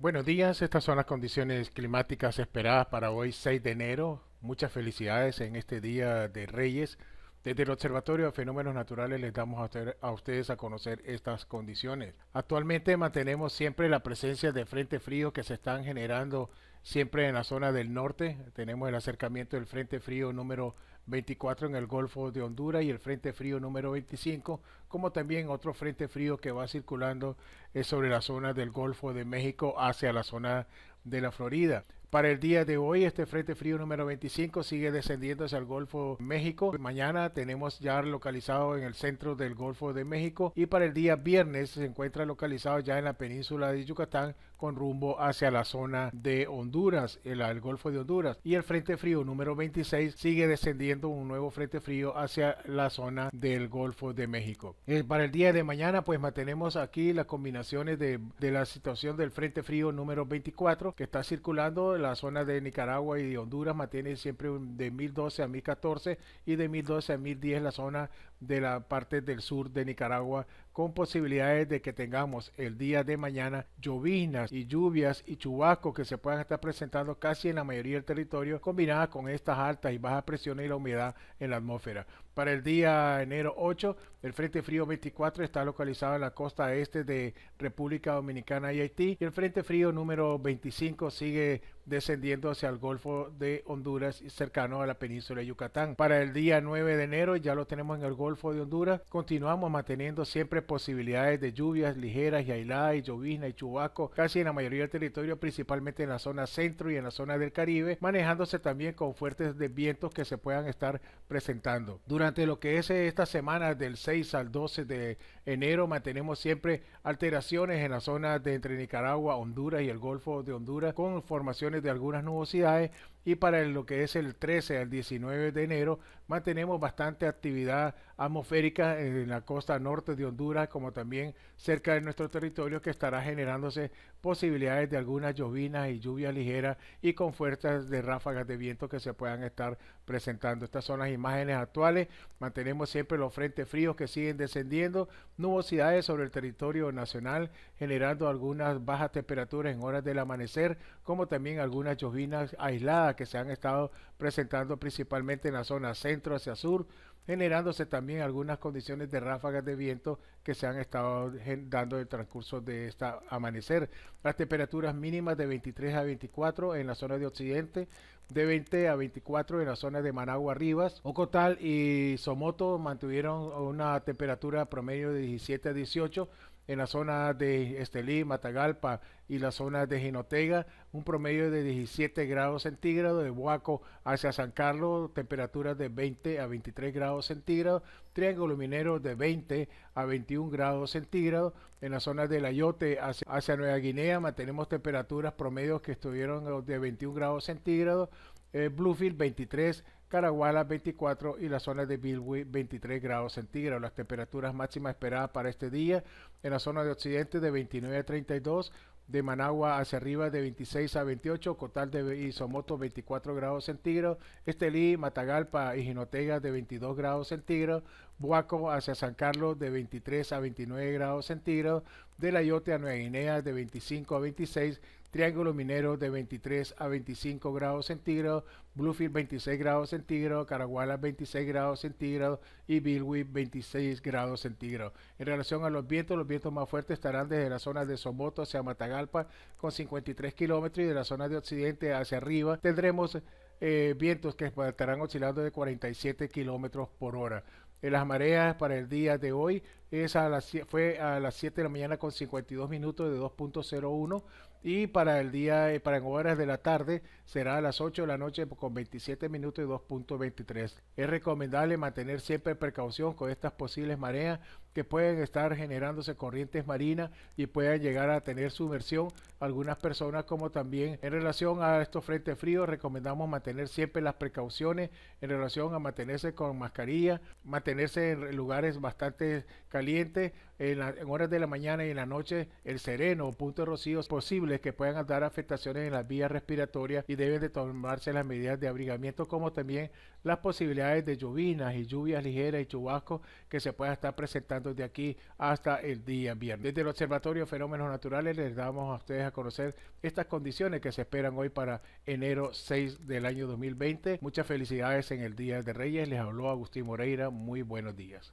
Buenos días, estas son las condiciones climáticas esperadas para hoy 6 de enero. Muchas felicidades en este Día de Reyes. Desde el Observatorio de Fenómenos Naturales les damos a, ustedes a conocer estas condiciones. Actualmente mantenemos siempre la presencia de frente frío que se están generando Siempre en la zona del norte tenemos el acercamiento del Frente Frío número 24 en el Golfo de Honduras y el Frente Frío número 25, como también otro Frente Frío que va circulando eh, sobre la zona del Golfo de México hacia la zona de la Florida. Para el día de hoy, este frente frío número 25 sigue descendiendo hacia el Golfo de México. Mañana tenemos ya localizado en el centro del Golfo de México y para el día viernes se encuentra localizado ya en la península de Yucatán con rumbo hacia la zona de Honduras, el, Golfo de Honduras. Y el frente frío número 26 sigue descendiendo un nuevo frente frío hacia la zona del Golfo de México. Eh, para el día de mañana, pues mantenemos aquí las combinaciones de, de la situación del frente frío número 24 que está circulando la zona de Nicaragua y de Honduras mantiene siempre de 1012 a 1014 y de 1012 a 1010 la zona de la parte del sur de Nicaragua con posibilidades de que tengamos el día de mañana llovinas y lluvias y chubascos que se puedan estar presentando casi en la mayoría del territorio, combinadas con estas altas y bajas presiones y la humedad en la atmósfera. Para el día enero 8, el Frente Frío 24 está localizado en la costa este de República Dominicana y Haití, y el Frente Frío número 25 sigue descendiendo hacia el Golfo de Honduras cercano a la península de Yucatán. Para el día 9 de enero, ya lo tenemos en el Golfo de Honduras, continuamos manteniendo siempre posibilidades de lluvias ligeras y aisladas y llovizna y chubaco, casi en la mayoría del territorio, principalmente en la zona centro y en la zona del Caribe, manejándose también con fuertes vientos que se puedan estar presentando. Durante lo que es esta semana del 6 al 12 de enero mantenemos siempre alteraciones en la zona de entre Nicaragua, Honduras y el Golfo de Honduras con formaciones de algunas nubosidades y para lo que es el 13 al 19 de enero mantenemos bastante actividad atmosférica en la costa norte de Honduras como también cerca de nuestro territorio que estará generándose posibilidades de algunas llovinas y lluvias ligeras y con fuerzas de ráfagas de viento que se puedan estar presentando. Estas son las imágenes actuales. Mantenemos siempre los frentes fríos que siguen descendiendo, nubosidades sobre el territorio nacional generando algunas bajas temperaturas en horas del amanecer, como también algunas llovinas aisladas que se han estado presentando principalmente en la zona centro hacia sur generándose también algunas condiciones de ráfagas de viento que se han estado dando en el transcurso de este amanecer. Las temperaturas mínimas de 23 a 24 en la zona de Occidente, de 20 a 24 en la zona de Managua Rivas. Ocotal y Somoto mantuvieron una temperatura promedio de 17 a 18 en la zona de Estelí, Matagalpa y la zona de Jinotega, un promedio de 17 grados centígrados, de Huaco hacia San Carlos, temperaturas de 20 a 23 grados centígrados, Triángulo Minero de 20 a 21 grados centígrados, en la zona de Layote hacia, hacia Nueva Guinea mantenemos temperaturas promedios que estuvieron de 21 grados centígrados, eh, Bluefield 23 grados Caraguala 24 y la zona de Bilwi 23 grados centígrados. Las temperaturas máximas esperadas para este día en la zona de occidente de 29 a 32, de Managua hacia arriba de 26 a 28, Cotal de Isomoto 24 grados centígrados, Estelí, Matagalpa y Jinotega de 22 grados centígrados, Buaco hacia San Carlos de 23 a 29 grados centígrados, de Yote a Nueva Guinea de 25 a 26 Triángulo Minero de 23 a 25 grados centígrados, Bluefield 26 grados centígrados, Caraguala 26 grados centígrados y Bilwi 26 grados centígrados. En relación a los vientos, los vientos más fuertes estarán desde la zona de Somoto hacia Matagalpa con 53 kilómetros y de la zona de Occidente hacia arriba tendremos eh, vientos que estarán oscilando de 47 kilómetros por hora. En las mareas para el día de hoy, es las, fue a las 7 de la mañana con 52 minutos de 2.01 y para el día eh, para en horas de la tarde será a las 8 de la noche con 27 minutos de 2.23. Es recomendable mantener siempre precaución con estas posibles mareas que pueden estar generándose corrientes marinas y puedan llegar a tener sumersión algunas personas como también en relación a estos frentes fríos recomendamos mantener siempre las precauciones en relación a mantenerse con mascarilla, mantenerse en lugares bastante calientes caliente en, horas de la mañana y en la noche, el sereno o puntos rocíos posibles que puedan dar afectaciones en las vías respiratorias y deben de tomarse las medidas de abrigamiento como también las posibilidades de llovinas y lluvias ligeras y chubascos que se puedan estar presentando de aquí hasta el día viernes. Desde el Observatorio Fenómenos Naturales les damos a ustedes a conocer estas condiciones que se esperan hoy para enero 6 del año 2020. Muchas felicidades en el Día de Reyes. Les habló Agustín Moreira. Muy buenos días.